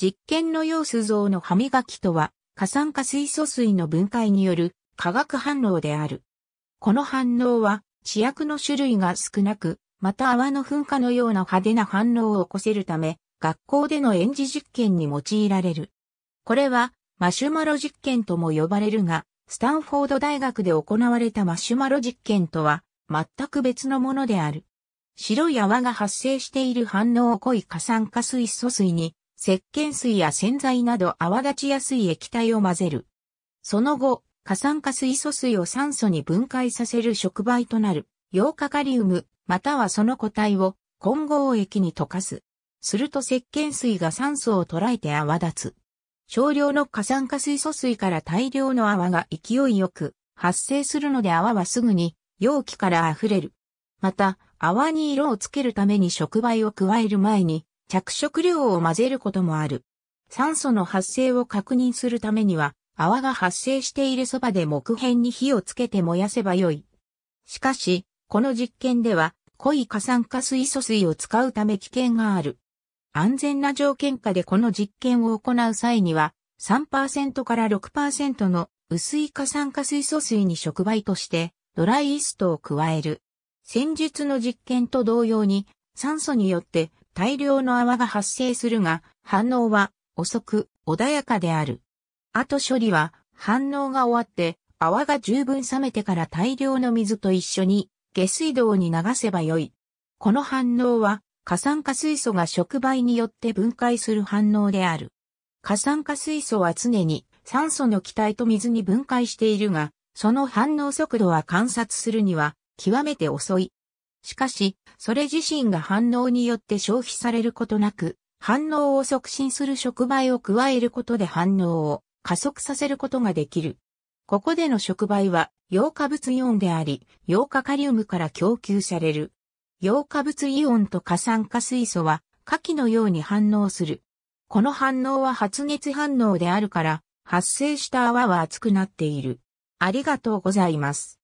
実験の様子像の歯磨きとは、過酸化水素水の分解による化学反応である。この反応は、試薬の種類が少なく、また泡の噴火のような派手な反応を起こせるため、学校での演示実験に用いられる。これは、マシュマロ実験とも呼ばれるが、スタンフォード大学で行われたマシュマロ実験とは、全く別のものである。白い泡が発生している反応を濃い過酸化水素水に石鹸水や洗剤など泡立ちやすい液体を混ぜる。その後、過酸化水素水を酸素に分解させる触媒となる、溶化カリウム、またはその固体を混合液に溶かす。すると石鹸水が酸素を捉えて泡立つ。少量の過酸化水素水から大量の泡が勢いよく発生するので泡はすぐに容器から溢れる。また、泡に色をつけるために触媒を加える前に着色料を混ぜることもある。酸素の発生を確認するためには、泡が発生しているそばで木片に火をつけて燃やせばよい。しかし、この実験では、濃い過酸化水素水を使うため危険がある。安全な条件下でこの実験を行う際には、3%から6%の薄い過酸化水素水に触媒として、ドライイーストを加える。先述の実験と同様に、酸素によって大量の泡が発生するが、反応は遅く穏やかである。後処理は反応が終わって泡が十分冷めてから大量の水と一緒に下水道に流せばよい。この反応は過酸化水素が触媒によって分解する反応である。過酸化水素は常に酸素の気体と水に分解しているが、その反応速度は観察するには極めて遅い。しかし、それ自身が反応によって消費されることなく、反応を促進する触媒を加えることで反応を加速させることができる。ここでの触媒は、溶化物イオンであり、溶化カリウムから供給される。溶化物イオンと過酸化水素は、火器のように反応する。この反応は発熱反応であるから、発生した泡は熱くなっている。ありがとうございます。